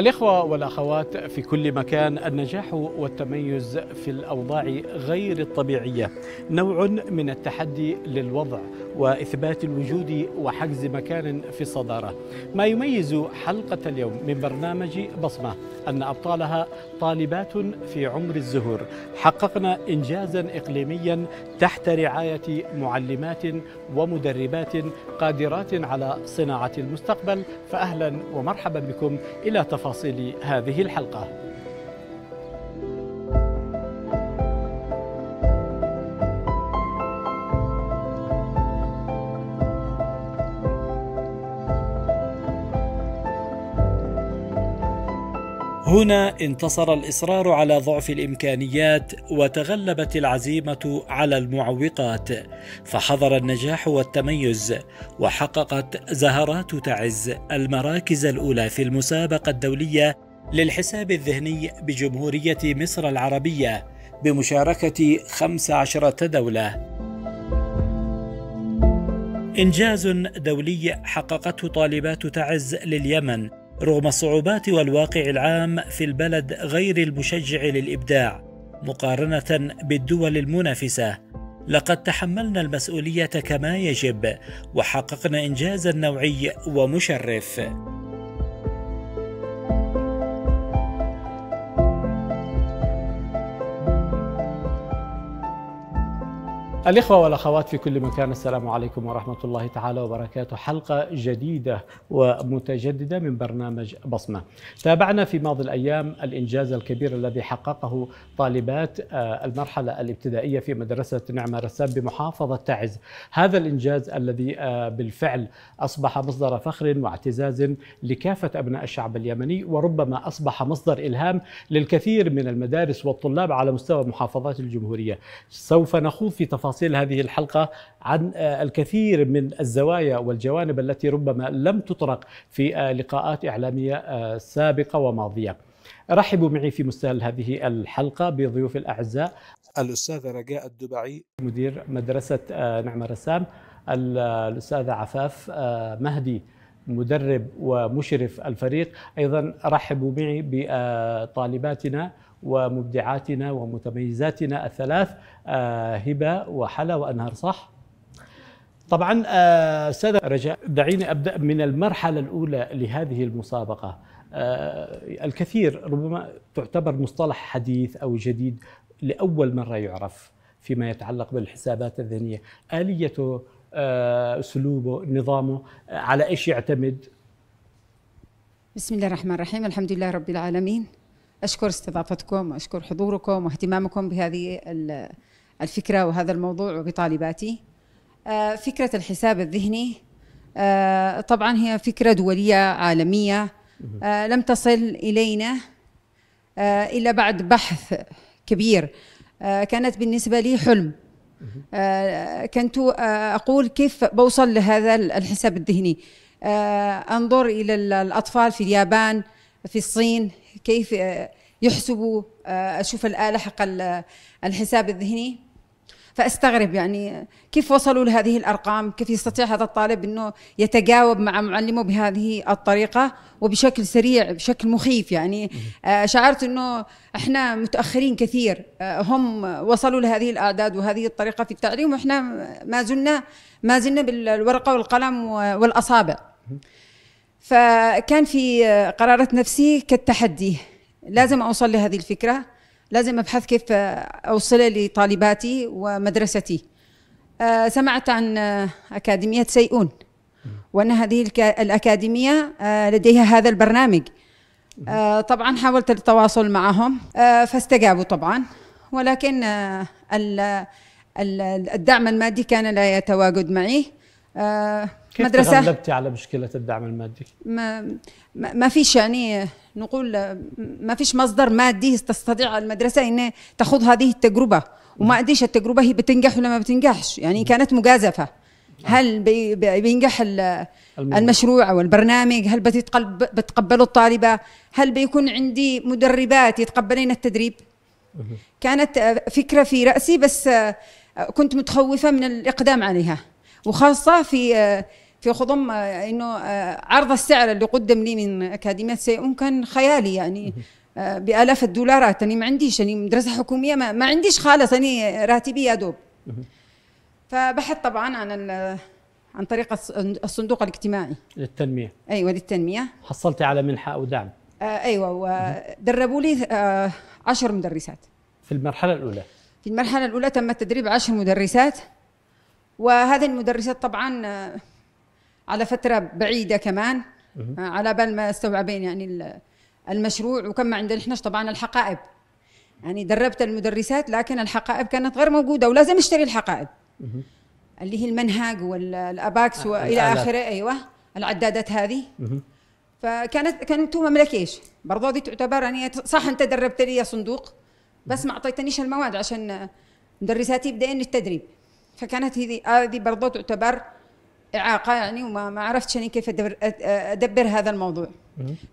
الإخوة والأخوات في كل مكان النجاح والتميز في الأوضاع غير الطبيعية نوع من التحدي للوضع وإثبات الوجود وحجز مكان في الصدارة ما يميز حلقة اليوم من برنامج بصمة أن أبطالها طالبات في عمر الزهور حققنا إنجازا إقليميا تحت رعاية معلمات ومدربات قادرات على صناعة المستقبل فأهلا ومرحبا بكم إلى تفاصيل تفاصيل هذه الحلقه هنا انتصر الإصرار على ضعف الإمكانيات وتغلبت العزيمة على المعوقات فحضر النجاح والتميز وحققت زهرات تعز المراكز الأولى في المسابقة الدولية للحساب الذهني بجمهورية مصر العربية بمشاركة 15 دولة إنجاز دولي حققته طالبات تعز لليمن رغم الصعوبات والواقع العام في البلد غير المشجع للابداع مقارنه بالدول المنافسه لقد تحملنا المسؤوليه كما يجب وحققنا انجازا نوعي ومشرف الإخوة والأخوات في كل مكان السلام عليكم ورحمة الله تعالى وبركاته حلقة جديدة ومتجددة من برنامج بصمة تابعنا في ماضي الأيام الإنجاز الكبير الذي حققه طالبات آه، المرحلة الابتدائية في مدرسة نعمة رساب بمحافظة تعز هذا الإنجاز الذي آه، بالفعل أصبح مصدر فخر واعتزاز لكافة أبناء الشعب اليمني وربما أصبح مصدر إلهام للكثير من المدارس والطلاب على مستوى محافظات الجمهورية سوف نخوض في تفاصيل تفاصيل هذه الحلقة عن آه، الكثير من الزوايا والجوانب التي ربما لم تطرق في آه، لقاءات إعلامية آه، سابقة وماضية رحبوا معي في مستهل هذه الحلقة بضيوف الأعزاء الأستاذ رجاء الدبعي مدير مدرسة نعمة رسام الأستاذ عفاف مهدي مدرب ومشرف الفريق أيضا رحبوا معي بطالباتنا ومبدعاتنا ومتميزاتنا الثلاث آه، هبه وحلا وانهار صح؟ طبعا آه، استاذ رجاء دعيني ابدا من المرحله الاولى لهذه المسابقه آه، الكثير ربما تعتبر مصطلح حديث او جديد لاول مره يعرف فيما يتعلق بالحسابات الذهنيه اليته اسلوبه نظامه على ايش يعتمد بسم الله الرحمن الرحيم الحمد لله رب العالمين أشكر استضافتكم وأشكر حضوركم واهتمامكم بهذه الفكرة وهذا الموضوع وبطالباتي آه، فكرة الحساب الذهني آه، طبعا هي فكرة دولية عالمية آه، لم تصل إلينا إلا بعد بحث كبير كانت بالنسبة لي حلم كنت أقول كيف بوصل لهذا الحساب الذهني أنظر إلى الأطفال في اليابان في الصين كيف يحسبوا آه، اشوف الاله حق الحساب الذهني فاستغرب يعني كيف وصلوا لهذه الارقام كيف يستطيع هذا الطالب انه يتجاوب مع معلمه بهذه الطريقه وبشكل سريع بشكل مخيف يعني آه، شعرت انه احنا متاخرين كثير آه، هم وصلوا لهذه الاعداد وهذه الطريقه في التعليم واحنا ما زلنا ما زلنا بالورقه والقلم والاصابع فكان في قرارات نفسي كالتحدي لازم اوصل لهذه الفكره لازم ابحث كيف اوصلها لطالباتي ومدرستي آه، سمعت عن اكاديميه سيئون وان هذه الاكاديميه آه، لديها هذا البرنامج آه، طبعا حاولت التواصل معهم فاستجابوا طبعا ولكن الدعم المادي كان لا يتواجد معي كيف مدرسة تغلبتي على مشكلة الدعم المادي؟ ما ما فيش يعني نقول ما فيش مصدر مادي تستطيع المدرسة أن تخوض هذه التجربة وما أديش التجربة هي بتنجح ولا ما بتنجحش يعني كانت مجازفة هل بينجح المشروع او البرنامج هل بتقبلوا الطالبه هل بيكون عندي مدربات يتقبلين التدريب كانت فكره في راسي بس كنت متخوفه من الاقدام عليها وخاصه في في خضم انه عرض السعر اللي قدم لي من اكاديميه سيئون كان خيالي يعني بالاف الدولارات انا ما عنديش انا مدرسه حكوميه ما, ما عنديش خالص انا راتبي يا دوب فبحث طبعا عن عن طريق الصندوق الاجتماعي للتنميه ايوه للتنميه حصلتي على منحه او دعم آه ايوه ودربوا لي آه عشر مدرسات في المرحله الاولى في المرحله الاولى تم تدريب عشر مدرسات وهذه المدرسات طبعا آه، على فتره بعيده كمان آه، على بال ما استوعبين يعني المشروع وكم عندنا احنا طبعا الحقائب يعني دربت المدرسات لكن الحقائب كانت غير موجوده ولازم اشتري الحقائب اللي هي المنهج والاباكس آه، والى اخره ايوه العدادات هذه فكانت كانت ما ملكيش برضه هذه تعتبر يعني صح انت دربت لي صندوق بس ما اعطيتنيش المواد عشان مدرساتي يبدأين التدريب فكانت هذه هذه برضه تعتبر اعاقه يعني وما ما عرفتش يعني كيف أدبر, ادبر هذا الموضوع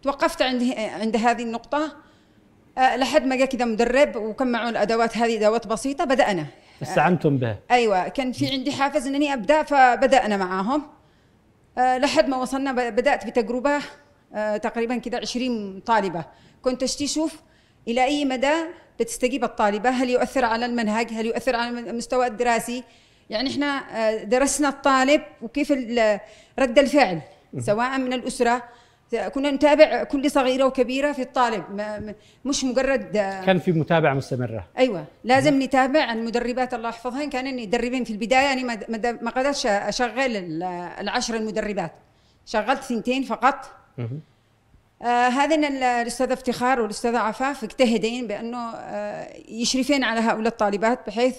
توقفت عند عند هذه النقطه آه، لحد ما جاء كذا مدرب وكان معه الادوات هذه ادوات بسيطه بدانا استعنتم بها آه، ايوه كان في عندي حافز انني ابدا فبدانا معاهم آه، لحد ما وصلنا بدات بتجربه تقريبا كذا 20 طالبه كنت أشتي اشوف الى اي مدى بتستجيب الطالبه هل يؤثر على المنهج هل يؤثر على المستوى الدراسي يعني احنا آه، درسنا الطالب وكيف آه، رد الفعل سواء من الاسره كنا نتابع كل صغيره وكبيره في الطالب مش مجرد آه، كان في متابعه مستمره ايوه لازم نتابع المدربات الله يحفظهن كانن يدربين في البدايه انا يعني ما قدرتش اشغل العشر المدربات شغلت ثنتين فقط م. آه الاستاذ افتخار والاستاذ عفاف اجتهدين بانه آه يشرفين على هؤلاء الطالبات بحيث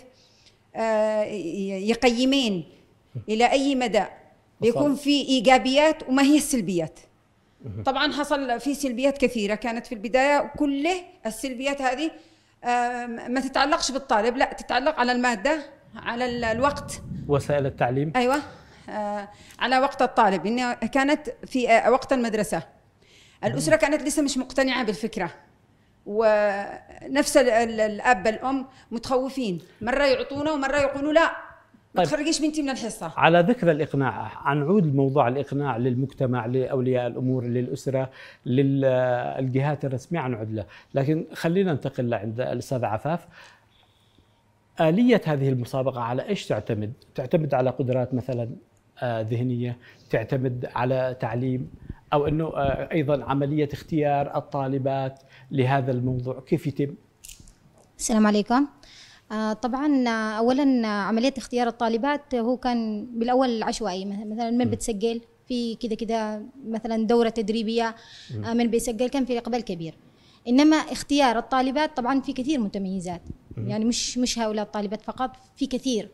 آه، يقيمين الى اي مدى بيكون في ايجابيات وما هي السلبيات طبعا حصل في سلبيات كثيره كانت في البدايه كله السلبيات هذه ما تتعلقش بالطالب لا تتعلق على الماده على الوقت وسائل التعليم ايوه آه، على وقت الطالب انه كانت في آه، وقت المدرسه الاسره كانت لسه مش مقتنعه بالفكره ونفس الاب الام متخوفين مره يعطونا ومره يقولوا لا ما طيب. تخرجيش بنتي من الحصه على ذكر الاقناع عود لموضوع الاقناع للمجتمع لاولياء الامور للاسره للجهات الرسميه عود له لكن خلينا ننتقل لعند الاستاذ عفاف آلية هذه المسابقة على ايش تعتمد؟ تعتمد على قدرات مثلا آه، ذهنية، تعتمد على تعليم، او انه آه، ايضا عمليه اختيار الطالبات لهذا الموضوع كيف يتم؟ السلام عليكم. آه، طبعا آه، اولا عمليه اختيار الطالبات هو كان بالاول عشوائي مثلا من بتسجل في كذا كذا مثلا دوره تدريبيه من بيسجل كان في اقبال كبير انما اختيار الطالبات طبعا في كثير متميزات يعني مش مش هؤلاء الطالبات فقط في كثير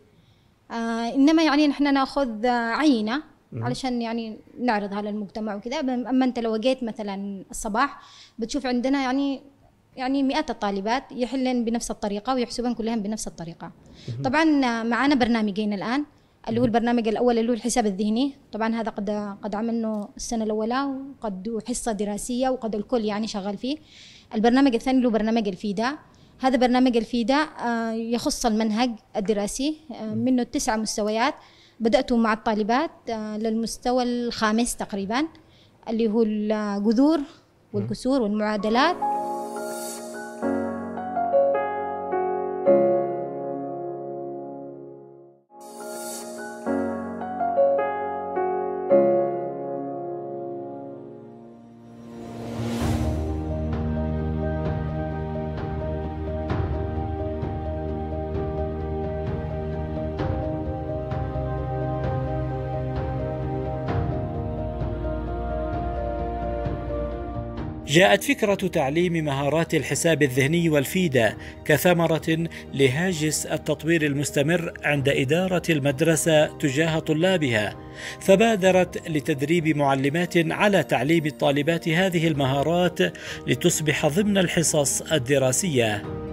انما يعني نحن ناخذ عينه علشان يعني نعرضها للمجتمع وكذا اما انت لو جيت مثلا الصباح بتشوف عندنا يعني يعني مئات الطالبات يحلن بنفس الطريقه ويحسبن كلهم بنفس الطريقه طبعا معانا برنامجين الان اللي هو البرنامج الاول اللي هو الحساب الذهني طبعا هذا قد قد عملناه السنه الاولى وقد حصه دراسيه وقد الكل يعني شغال فيه البرنامج الثاني اللي هو برنامج الفيدا هذا برنامج الفيدا آه، يخص المنهج الدراسي آه، منه تسعة مستويات بدأت مع الطالبات آه، للمستوى الخامس تقريبا اللي هو الجذور والكسور والمعادلات جاءت فكرة تعليم مهارات الحساب الذهني والفيدة كثمرة لهاجس التطوير المستمر عند إدارة المدرسة تجاه طلابها، فبادرت لتدريب معلمات على تعليم الطالبات هذه المهارات لتصبح ضمن الحصص الدراسية.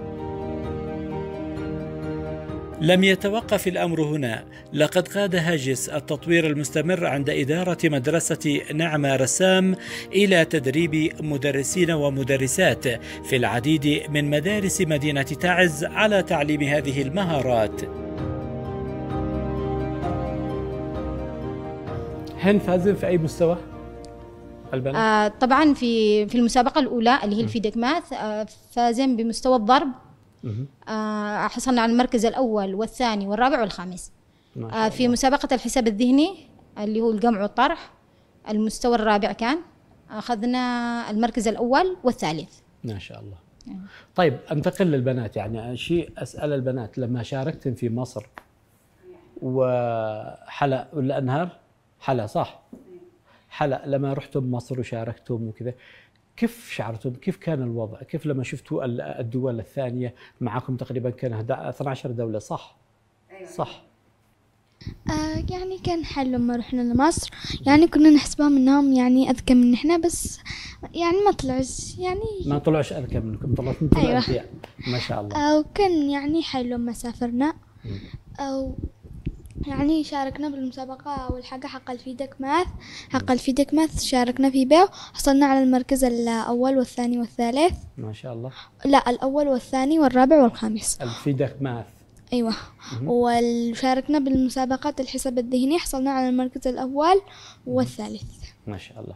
لم يتوقف الامر هنا لقد قاد هاجس التطوير المستمر عند اداره مدرسه نعمه رسام الى تدريب مدرسين ومدرسات في العديد من مدارس مدينه تعز على تعليم هذه المهارات هن فازن في اي مستوى البنات آه طبعا في في المسابقه الاولى اللي هي الفيدك ماث آه فازن بمستوى الضرب آه حصلنا على المركز الاول والثاني والرابع والخامس آه في مسابقه الحساب الذهني اللي هو الجمع والطرح المستوى الرابع كان اخذنا المركز الاول والثالث ما شاء الله نعم. طيب انتقل للبنات يعني شيء اسال البنات لما شاركتن في مصر وحلا ولا انهار حلا صح نعم. حلا لما رحتم مصر وشاركتم وكذا كيف شعرتم؟ كيف كان الوضع؟ كيف لما شفتوا الدول الثانيه معكم تقريبا كان 12 دوله صح؟ أيوة. صح صح اه يعني كان حلو لما رحنا لمصر يعني كنا نحسبهم انهم يعني اذكى من احنا بس يعني ما طلعش يعني ما طلعش اذكى منكم طلعت انتم أيوة. ما شاء الله آه وكان يعني حلو لما سافرنا او آه، يعني شاركنا بالمسابقة أول حاجة حق الفيدك ماث حق الفيدك ماث شاركنا في بيو حصلنا على المركز الأول والثاني والثالث ما شاء الله لا الأول والثاني والرابع والخامس الفيدك ماث أيوة وشاركنا بالمسابقات الحساب الذهني حصلنا على المركز الأول والثالث ما شاء الله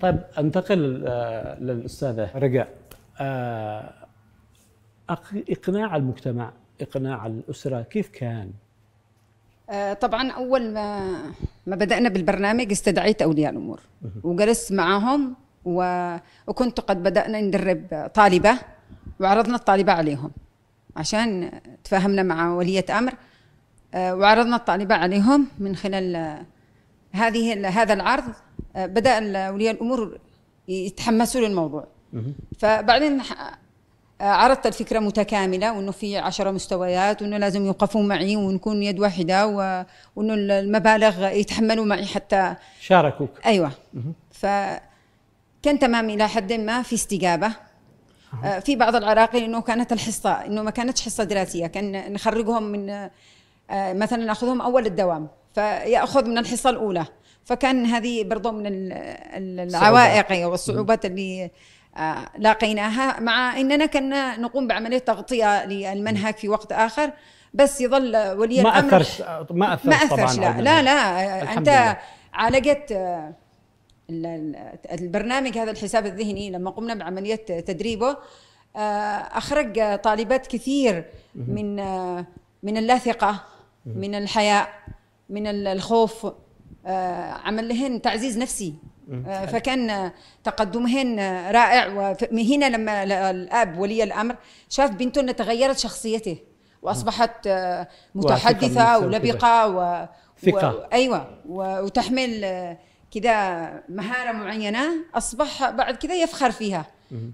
طيب أنتقل آه، للأستاذة رجاء آه، إقناع المجتمع إقناع الأسرة كيف كان آه، طبعا اول ما ما بدانا بالبرنامج استدعيت اولياء الامور وجلست معاهم وكنت قد بدانا ندرب طالبه وعرضنا الطالبه عليهم عشان تفاهمنا مع وليه امر آه، وعرضنا الطالبه عليهم من خلال هذه هذا العرض آه، بدا اولياء الامور يتحمسوا للموضوع فبعدين آه، عرضت الفكره متكامله وانه في عشرة مستويات وانه لازم يوقفوا معي ونكون يد واحده وانه المبالغ يتحملوا معي حتى شاركوك ايوه ف كان تمام الى حد ما في استجابه آه، في بعض العراقيل انه كانت الحصه انه ما كانتش حصه دراسيه كان نخرجهم من آه، مثلا ناخذهم اول الدوام فياخذ من الحصه الاولى فكان هذه برضه من العوائق أيوة، والصعوبات اللي آه، لاقيناها مع اننا كنا نقوم بعمليه تغطيه للمنهج في وقت اخر بس يظل ولي ما الامر أثرش ما اثرش ما اثرش طبعا لا لا لا انت عالجت آه، البرنامج هذا الحساب الذهني لما قمنا بعمليه تدريبه آه، اخرج طالبات كثير من من اللاثقه من الحياء من الخوف عمل لهن تعزيز نفسي آه، فكان تقدمهن رائع ومن هنا لما الاب ولي الامر شاف بنته تغيرت شخصيته واصبحت آه، متحدثه ولبقه و ثقة أيوة. و... ايوه وتحمل آه، كذا مهاره معينه اصبح بعد كذا يفخر فيها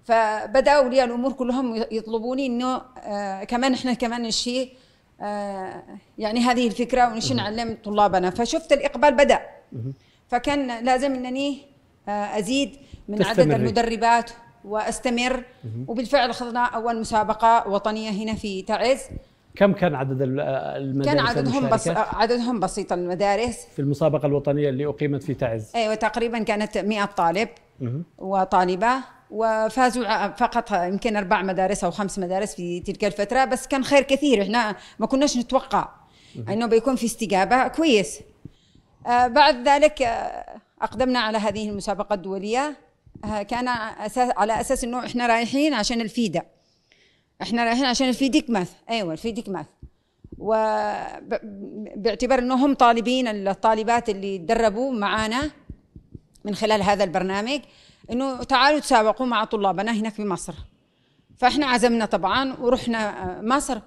فبدا اولياء الامور كلهم يطلبوني انه آه كمان احنا كمان نشي آه يعني هذه الفكره ونشي نعلم طلابنا فشفت الاقبال بدا فكان لازم انني آه، ازيد من عدد المدربات واستمر وبالفعل خضنا اول مسابقه وطنيه هنا في تعز كم كان عدد المدارس كان عددهم بس عددهم بسيط المدارس في المسابقه الوطنيه اللي اقيمت في تعز ايوه تقريبا كانت 100 طالب وطالبه وفازوا فقط يمكن اربع مدارس او خمس مدارس في تلك الفتره بس كان خير كثير احنا ما كناش نتوقع انه بيكون في استجابه كويس آه، بعد ذلك آه، أقدمنا على هذه المسابقة الدولية آه، كان أساس على أساس أنه إحنا رايحين عشان الفيدا إحنا رايحين عشان الفيديك ماث أيوة الفيديك ماث باعتبار أنه هم طالبين الطالبات اللي تدربوا معانا من خلال هذا البرنامج أنه تعالوا تسابقوا مع طلابنا هناك في مصر فإحنا عزمنا طبعا ورحنا مصر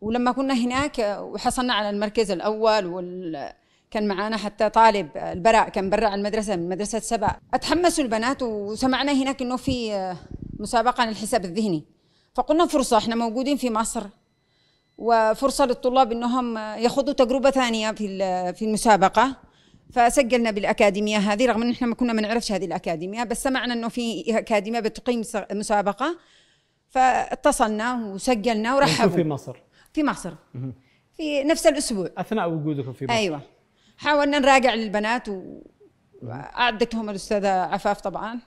ولما كنا هناك وحصلنا على المركز الأول وال كان معانا حتى طالب البراء كان برا المدرسة من مدرسة سبأ أتحمسوا البنات وسمعنا هناك إنه في آه، مسابقة عن الحساب الذهني فقلنا فرصة إحنا موجودين في مصر وفرصة للطلاب إنهم آه، يخوضوا تجربة ثانية في آه، في المسابقة فسجلنا بالأكاديمية هذه رغم إن إحنا ما كنا ما نعرفش هذه الأكاديمية بس سمعنا إنه في أكاديمية بتقيم مسابقة فاتصلنا وسجلنا ورحبوا في مصر في مصر في نفس الأسبوع أثناء وجودكم في مصر أيوه حاولنا نراجع للبنات وأعدتهم الأستاذة عفاف طبعا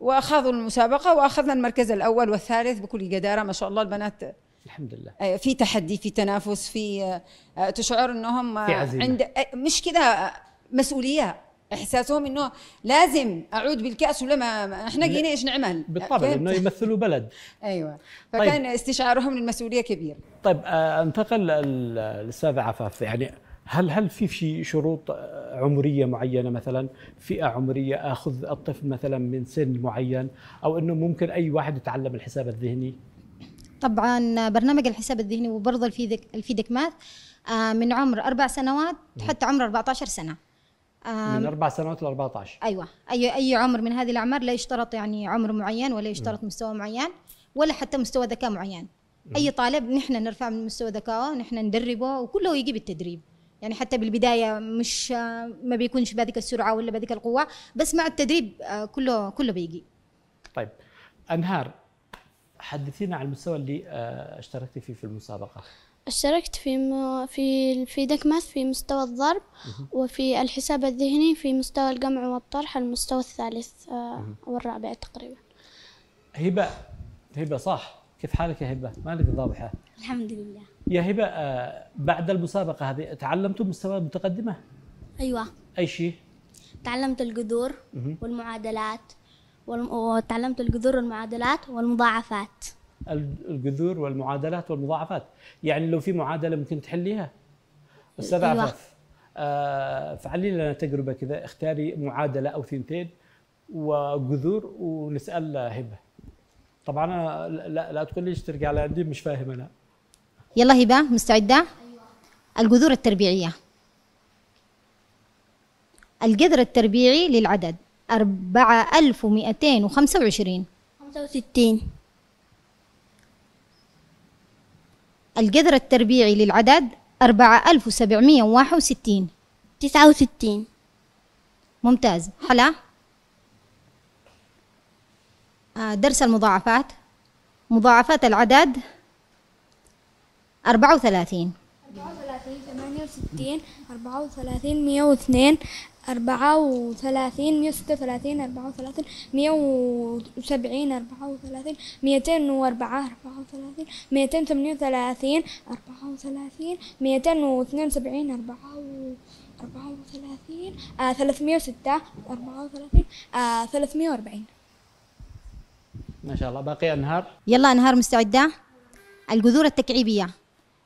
وأخذوا المسابقة وأخذنا المركز الأول والثالث بكل جدارة ما شاء الله البنات الحمد لله في تحدي في تنافس في آه، تشعر انهم آه، في عند مش كده آه، مسؤوليه احساسهم انه لازم اعود بالكاس ولا ما احنا جينا ايش نعمل بالطبع انه يمثلوا بلد ايوه طيب. فكان طيب. استشعارهم للمسؤوليه كبير طيب انتقل الاستاذ عفاف يعني هل هل في في شروط عمريه معينه مثلا فئه عمريه اخذ الطفل مثلا من سن معين او انه ممكن اي واحد يتعلم الحساب الذهني طبعا برنامج الحساب الذهني وبرضه الفيدك الفيدك ماث آه، من عمر اربع سنوات حتى عمر 14 سنه من اربع سنوات ل 14 ايوه اي اي عمر من هذه الاعمار لا يشترط يعني عمر معين ولا يشترط مستوى معين ولا حتى مستوى ذكاء معين اي طالب نحن نرفع من مستوى ذكائه نحن ندربه وكله يجي بالتدريب يعني حتى بالبدايه مش آه، ما بيكونش بهذيك السرعه ولا بهذيك القوه بس مع التدريب آه، كله كله بيجي طيب انهار حدثينا عن المستوى اللي آه، اشتركت فيه في المسابقه اشتركت في م... في في دكماس في مستوى الضرب وفي الحساب الذهني في مستوى الجمع والطرح المستوى الثالث والرابع تقريبا هبه هبه صح كيف حالك يا هبه مالك ضابحه الحمد لله يا هبه آه، بعد المسابقه هذه تعلمتم مستويات متقدمه؟ ايوه اي شيء؟ تعلمت الجذور والمعادلات وتعلمت الجذور والمعادلات والمضاعفات الجذور والمعادلات والمضاعفات يعني لو في معادله ممكن تحليها استاذ أيوة. عفاف آه فعلي لنا تجربه كذا اختاري معادله او ثنتين وجذور ونسال هبه طبعا لا, لا, لا تقول لي ترجع على عندي مش فاهم انا يلا هبة مستعدة الجذور التربيعية الجذر التربيعي للعدد أربعة ألف ومئتين وخمسة وعشرين خمسة وستين الجذر التربيعي للعدد أربعة ألف وسبعمية وواحد وستين تسعة وستين ممتاز حلا آه، درس المضاعفات مضاعفات العدد أربعة وثلاثين أربعة وثلاثين ثمانية وستين أربعة وثلاثين مية واثنين أربعة وثلاثين مية وثلاثين أربعة وثلاثين مية وسبعين أربعة وثلاثين ميتين وأربعة أربعة وثلاثين ميتين ثمانية وثلاثين أربعة وثلاثين ميتين واثنين وسبعين أربعة أربعة وثلاثين آه، ثلاثمية وستة أربعة وثلاثين آه، ثلاثمية وأربعين ما شاء الله باقي أنهار يلا أنهار مستعدة الجذور التكعيبية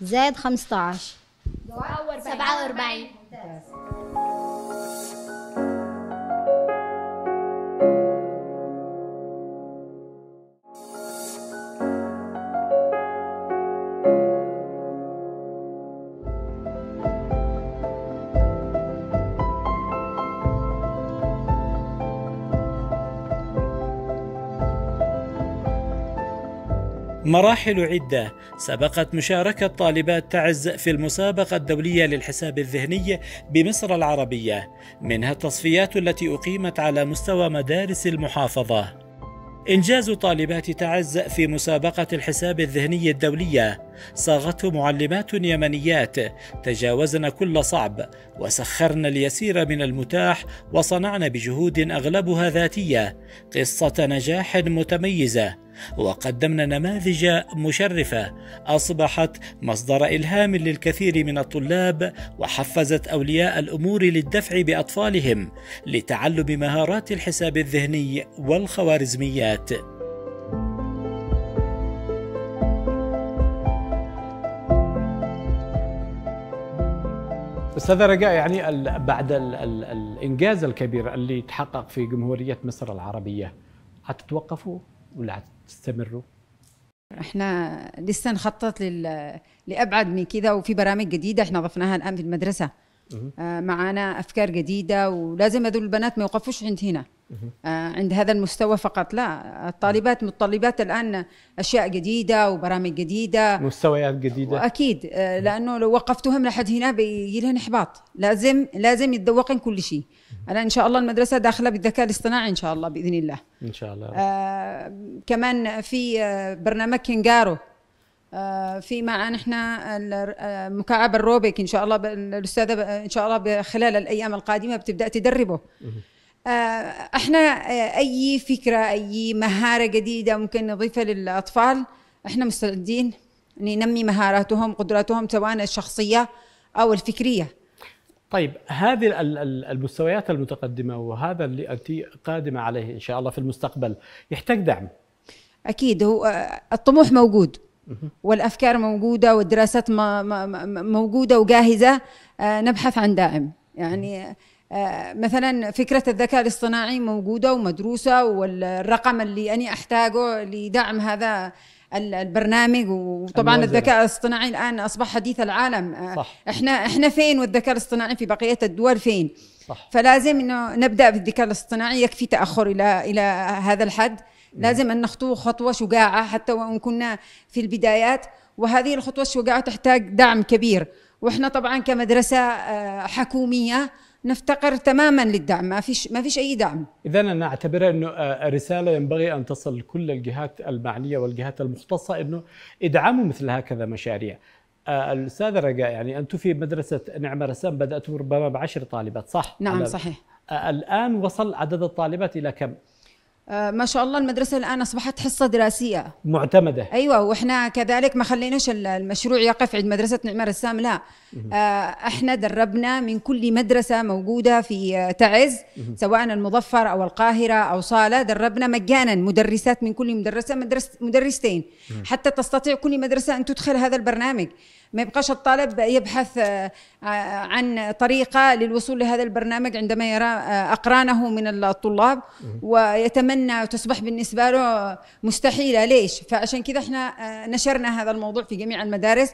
زائد 15 47 مراحل عدة سبقت مشاركة طالبات تعز في المسابقة الدولية للحساب الذهني بمصر العربية منها التصفيات التي أقيمت على مستوى مدارس المحافظة إنجاز طالبات تعز في مسابقة الحساب الذهني الدولية صاغته معلمات يمنيات تجاوزن كل صعب وسخرن اليسير من المتاح وصنعن بجهود أغلبها ذاتية قصة نجاح متميزة وقدمنا نماذج مشرفه اصبحت مصدر الهام للكثير من الطلاب وحفزت اولياء الامور للدفع باطفالهم لتعلم مهارات الحساب الذهني والخوارزميات استاذ رجاء يعني بعد الانجاز الكبير اللي تحقق في جمهوريه مصر العربيه حتتوقفوا ولا تستمروا؟ احنا لسه نخطط لل... لابعد من كده وفي برامج جديده احنا ضفناها الان في المدرسه آه، معانا افكار جديده ولازم هذول البنات ما يوقفوش عند هنا آه، عند هذا المستوى فقط لا الطالبات متطلبات الان اشياء جديده وبرامج جديده مستويات جديده اكيد آه، لانه لو وقفتهم لحد هنا بيجي لهم احباط لازم لازم يتذوقن كل شيء الان ان شاء الله المدرسه داخله بالذكاء الاصطناعي ان شاء الله باذن الله ان شاء الله آه كمان في آه، برنامج كينجارو آه في معنا احنا مكعب الروبيك ان شاء الله الاستاذه ان شاء الله خلال الايام القادمه بتبدا تدربه آه، احنا آه، اي فكره اي مهاره جديده ممكن نضيفها للاطفال احنا مستعدين ننمي مهاراتهم قدراتهم سواء الشخصيه او الفكريه طيب هذه المستويات المتقدمه وهذا اللي قادمه عليه ان شاء الله في المستقبل يحتاج دعم اكيد هو آه، الطموح موجود والافكار موجوده والدراسات موجوده وجاهزه نبحث عن داعم يعني آه، مثلا فكرة الذكاء الاصطناعي موجودة ومدروسة والرقم اللي أنا أحتاجه لدعم هذا البرنامج وطبعا الموزن. الذكاء الاصطناعي الان اصبح حديث العالم آه، صح. احنا احنا فين والذكاء الاصطناعي في بقيه الدول فين صح. فلازم انه نبدا بالذكاء الاصطناعي يكفي تاخر الى الى هذا الحد نعم. لازم ان نخطو خطوه شجاعه حتى وان كنا في البدايات وهذه الخطوه الشجاعه تحتاج دعم كبير واحنا طبعا كمدرسه آه، حكوميه نفتقر تماما للدعم ما فيش ما فيش اي دعم اذا انا اعتبرها انه آه، رساله ينبغي ان تصل لكل الجهات المعنيه والجهات المختصه انه ادعموا مثل هكذا مشاريع آه، الاستاذ رجاء يعني انتم في مدرسه نعمه رسام بداتم ربما بعشر طالبات صح نعم صحيح آه، الان وصل عدد الطالبات الى كم آه، ما شاء الله المدرسة الآن أصبحت حصة دراسية معتمدة أيوة وإحنا كذلك ما خليناش المشروع يقف عند مدرسة نعمة رسام لا آه، إحنا دربنا من كل مدرسة موجودة في تعز سواء المظفر أو القاهرة أو صالة دربنا مجانا مدرسات من كل مدرسة مدرس مدرستين حتى تستطيع كل مدرسة أن تدخل هذا البرنامج ما يبقاش الطالب يبحث آه، آه، عن طريقة للوصول لهذا البرنامج عندما يرى آه، أقرانه من الطلاب ويتمنى تصبح بالنسبة له مستحيلة ليش؟ فعشان كذا احنا نشرنا هذا الموضوع في جميع المدارس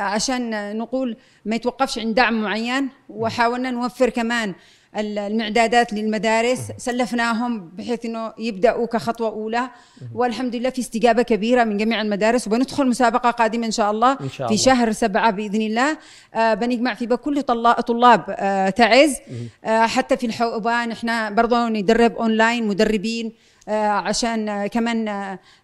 عشان نقول ما يتوقفش عند دعم معين وحاولنا نوفر كمان المعدادات للمدارس سلفناهم بحيث انه يبداوا كخطوه اولى والحمد لله في استجابه كبيره من جميع المدارس وبندخل مسابقه قادمه ان شاء الله, إن شاء الله. في شهر سبعه باذن الله آه، بنجمع في كل طلاب آه، تعز آه، حتى في الحوبان احنا برضه ندرب اونلاين مدربين عشان كمان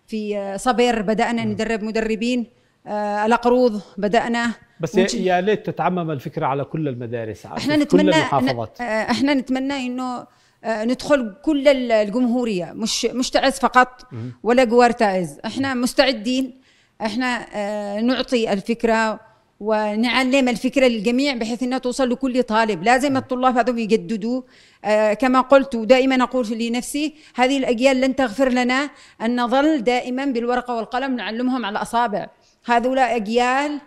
في صبر بدانا ندرب مدربين الاقروض القروض بدانا بس ونش... يا ليت تتعمم الفكره على كل المدارس احنا نتمنى كل المحافظات آه، احنا نتمنى انه آه، ندخل كل الجمهوريه مش مش تعز فقط ولا جوار تعز احنا مستعدين احنا آه، نعطي الفكره ونعلم الفكره للجميع بحيث انها توصل لكل طالب لازم الطلاب هذول يجددوا كما قلت ودائما اقول لنفسي هذه الاجيال لن تغفر لنا ان نظل دائما بالورقه والقلم نعلمهم على الاصابع هذولا أجيال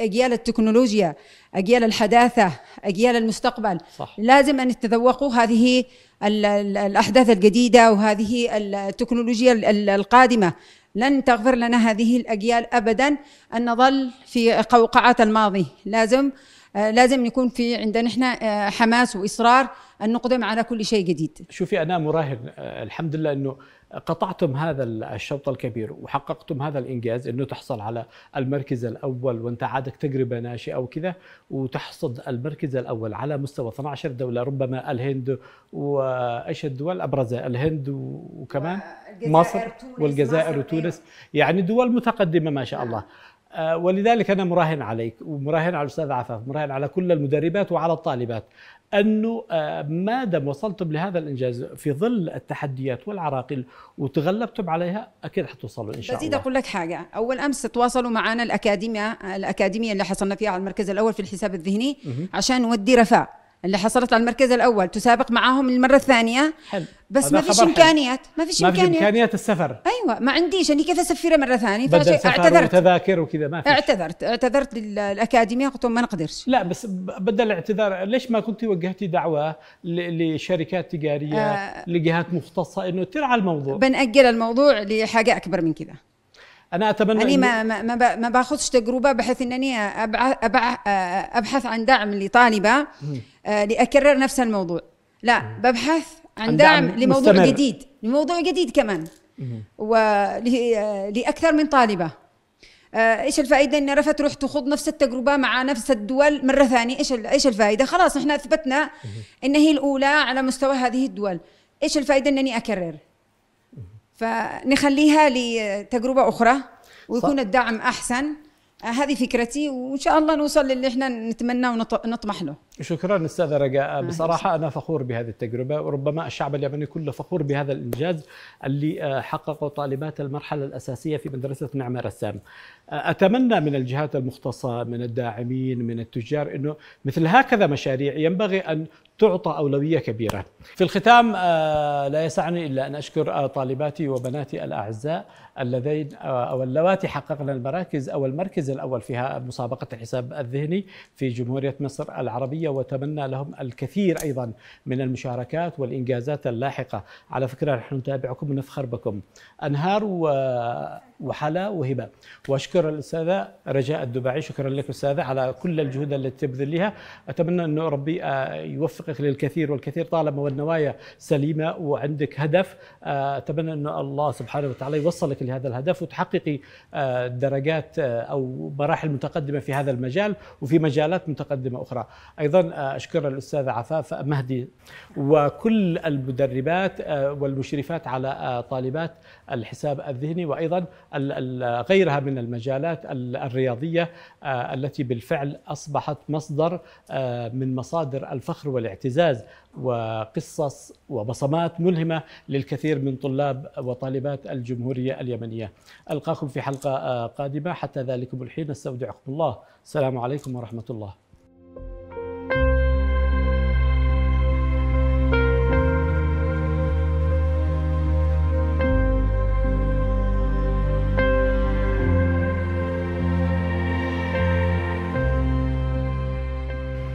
أجيال التكنولوجيا أجيال الحداثة أجيال المستقبل صح. لازم أن يتذوقوا هذه الأحداث الجديدة وهذه التكنولوجيا القادمة لن تغفر لنا هذه الأجيال أبدا أن نظل في قوقعة الماضي لازم آه، لازم يكون في عندنا احنا آه، حماس واصرار ان نقدم على كل شيء جديد. شوفي انا مراهن آه، الحمد لله انه قطعتم هذا الشوط الكبير وحققتم هذا الانجاز انه تحصل على المركز الاول وانت عادك تجربه ناشئه وكذا وتحصد المركز الاول على مستوى 12 دوله ربما الهند وايش الدول ابرزها الهند وكمان مصر والجزائر وتونس يعني دول متقدمه ما شاء نعم. الله آه، ولذلك انا مراهن عليك ومراهن على الاستاذ عفاف مراهن على كل المدربات وعلى الطالبات انه آه، ما دام وصلتم لهذا الانجاز في ظل التحديات والعراقيل وتغلبتم عليها اكيد حتوصلوا ان شاء الله. بزيد اقول لك حاجه، اول امس تواصلوا معنا الاكاديميه الاكاديميه اللي حصلنا فيها على المركز الاول في الحساب الذهني عشان نودي رفاه اللي حصلت على المركز الاول تسابق معاهم المره الثانيه حلو بس ما فيش امكانيات ما فيش امكانيات ما فيش امكانيات السفر ايوه ما عنديش اني كيف اسفر مره ثانيه بدل سفر اعتذرت وتذاكر وكذا ما فيش اعتذرت اعتذرت للاكاديميه قلت ما نقدرش لا بس بدل الاعتذار ليش ما كنت وجهتي دعوه لشركات تجاريه آه لجهات مختصه انه ترعى الموضوع بنأجل الموضوع لحاجه اكبر من كذا انا اتمنى اني ما ما باخذش تجربه بحيث انني ابحث عن دعم لطالبه آه، لاكرر نفس الموضوع لا ببحث عن دعم, لموضوع مستمر. جديد لموضوع جديد كمان ولاكثر آه، من طالبه آه، ايش الفائده ان رفت تروح تخوض نفس التجربه مع نفس الدول مره ثانيه ايش ايش الفائده خلاص احنا اثبتنا ان هي الاولى على مستوى هذه الدول ايش الفائده انني اكرر فنخليها لتجربه اخرى ويكون الدعم احسن آه، هذه فكرتي وان شاء الله نوصل للي احنا نتمناه ونطمح له. شكرا استاذه رجاء بصراحه انا فخور بهذه التجربه وربما الشعب اليمني كله فخور بهذا الانجاز اللي آه، حققه طالبات المرحله الاساسيه في مدرسه نعمه رسام. آه، اتمنى من الجهات المختصه من الداعمين من التجار انه مثل هكذا مشاريع ينبغي ان تعطى أولوية كبيرة في الختام آه، لا يسعني إلا أن أشكر آه، طالباتي وبناتي الأعزاء اللذين آه، أو اللواتي حققنا المراكز أو المركز الأول في مسابقة الحساب الذهني في جمهورية مصر العربية وتمنى لهم الكثير أيضا من المشاركات والإنجازات اللاحقة على فكرة نحن نتابعكم ونفخر بكم أنهار و وحلا وهبه واشكر الاستاذه رجاء الدباعي شكرا لك استاذه على كل الجهود التي تبذليها اتمنى انه ربي آه، يوفقك للكثير والكثير طالما والنوايا سليمه وعندك هدف آه، اتمنى انه الله سبحانه وتعالى يوصلك لهذا الهدف وتحققي آه، درجات او مراحل متقدمه في هذا المجال وفي مجالات متقدمه اخرى ايضا اشكر الاستاذه عفاف مهدي وكل المدربات والمشرفات على طالبات الحساب الذهني وايضا غيرها من المجالات الرياضيه آه، التي بالفعل اصبحت مصدر آه، من مصادر الفخر والاعتزاز وقصص وبصمات ملهمه للكثير من طلاب وطالبات الجمهوريه اليمنيه. القاكم في حلقه آه، قادمه حتى ذلكم الحين استودعكم الله، السلام عليكم ورحمه الله.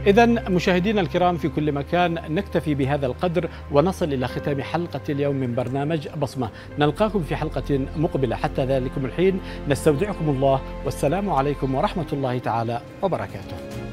إذا مشاهدينا الكرام في كل مكان نكتفي بهذا القدر ونصل إلى ختام حلقة اليوم من برنامج بصمة نلقاكم في حلقة مقبلة حتى ذلكم الحين نستودعكم الله والسلام عليكم ورحمة الله تعالى وبركاته